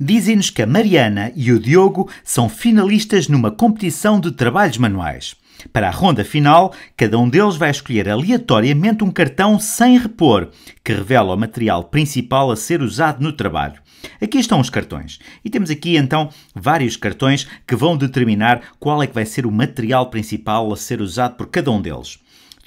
dizem-nos que a Mariana e o Diogo são finalistas numa competição de trabalhos manuais. Para a ronda final, cada um deles vai escolher aleatoriamente um cartão sem repor, que revela o material principal a ser usado no trabalho. Aqui estão os cartões. E temos aqui então vários cartões que vão determinar qual é que vai ser o material principal a ser usado por cada um deles.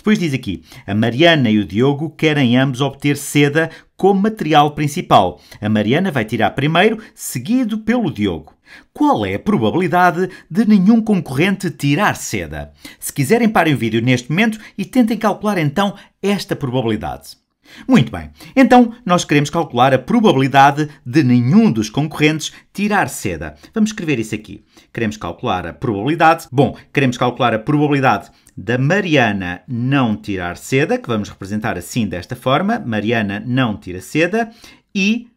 Depois diz aqui: a Mariana e o Diogo querem ambos obter seda como material principal. A Mariana vai tirar primeiro, seguido pelo Diogo. Qual é a probabilidade de nenhum concorrente tirar seda? Se quiserem, parem o vídeo neste momento e tentem calcular então esta probabilidade. Muito bem, então nós queremos calcular a probabilidade de nenhum dos concorrentes tirar seda. Vamos escrever isso aqui. Queremos calcular a probabilidade. Bom, queremos calcular a probabilidade da Mariana não tirar seda, que vamos representar assim desta forma: Mariana não tira seda e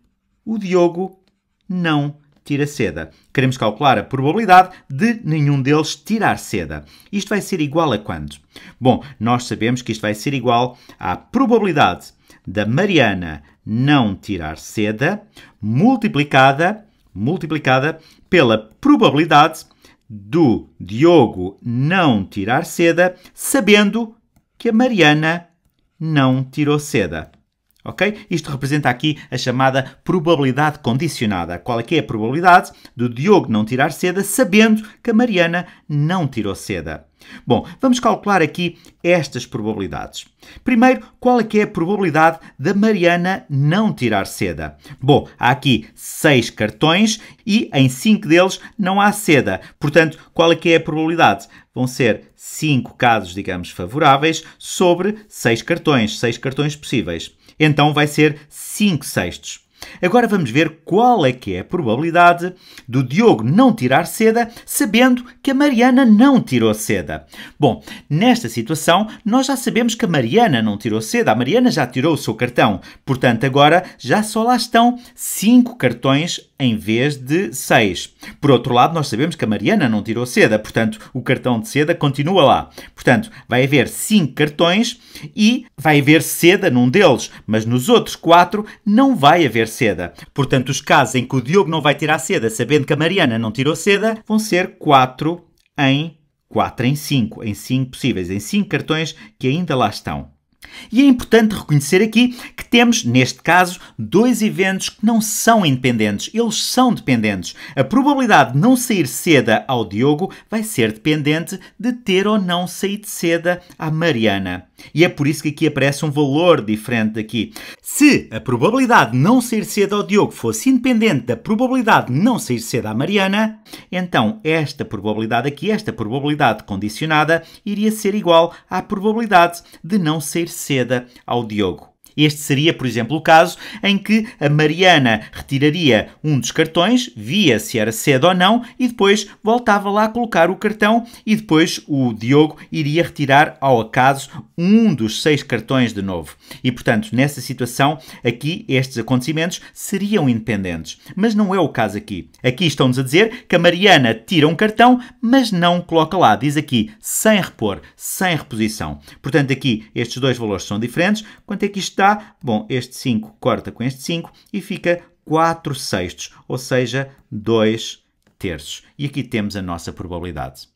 o Diogo não tira seda. Queremos calcular a probabilidade de nenhum deles tirar seda. Isto vai ser igual a quanto? Bom, nós sabemos que isto vai ser igual à probabilidade da Mariana não tirar seda multiplicada multiplicada pela probabilidade do Diogo não tirar seda, sabendo que a Mariana não tirou seda. Ok? Isto representa aqui a chamada probabilidade condicionada. Qual é que é a probabilidade do Diogo não tirar seda sabendo que a Mariana não tirou seda? Bom, vamos calcular aqui estas probabilidades. Primeiro, qual é que é a probabilidade da Mariana não tirar seda? Bom, há aqui seis cartões e em cinco deles não há seda. Portanto, qual é que é a probabilidade? Vão ser cinco casos, digamos, favoráveis sobre seis cartões, seis cartões possíveis então vai ser 5 sextos. Agora vamos ver qual é que é a probabilidade do Diogo não tirar seda, sabendo que a Mariana não tirou seda. Bom, nesta situação, nós já sabemos que a Mariana não tirou seda, a Mariana já tirou o seu cartão. Portanto, agora já só lá estão 5 cartões em vez de 6. Por outro lado, nós sabemos que a Mariana não tirou seda, portanto, o cartão de seda continua lá. Portanto, vai haver 5 cartões e vai haver seda num deles, mas nos outros 4 não vai haver seda. Portanto, os casos em que o Diogo não vai tirar seda, sabendo que a Mariana não tirou seda, vão ser 4 em 4 em 5, em 5 possíveis, em 5 cartões que ainda lá estão. E é importante reconhecer aqui que temos, neste caso, dois eventos que não são independentes, eles são dependentes. A probabilidade de não sair seda ao Diogo vai ser dependente de ter ou não saído seda à Mariana. E é por isso que aqui aparece um valor diferente aqui. Se a probabilidade de não sair cedo ao Diogo fosse independente da probabilidade de não sair cedo à Mariana, então esta probabilidade aqui, esta probabilidade condicionada, iria ser igual à probabilidade de não sair cedo ao Diogo. Este seria, por exemplo, o caso em que a Mariana retiraria um dos cartões, via se era cedo ou não, e depois voltava lá a colocar o cartão e depois o Diogo iria retirar ao acaso um dos seis cartões de novo. E, portanto, nessa situação, aqui estes acontecimentos seriam independentes. Mas não é o caso aqui. Aqui estão-nos a dizer que a Mariana tira um cartão, mas não coloca lá. Diz aqui, sem repor, sem reposição. Portanto, aqui estes dois valores são diferentes. Quanto é que isto dá? está. Bom, este 5 corta com este 5 e fica 4 sextos, ou seja, 2 terços. E aqui temos a nossa probabilidade.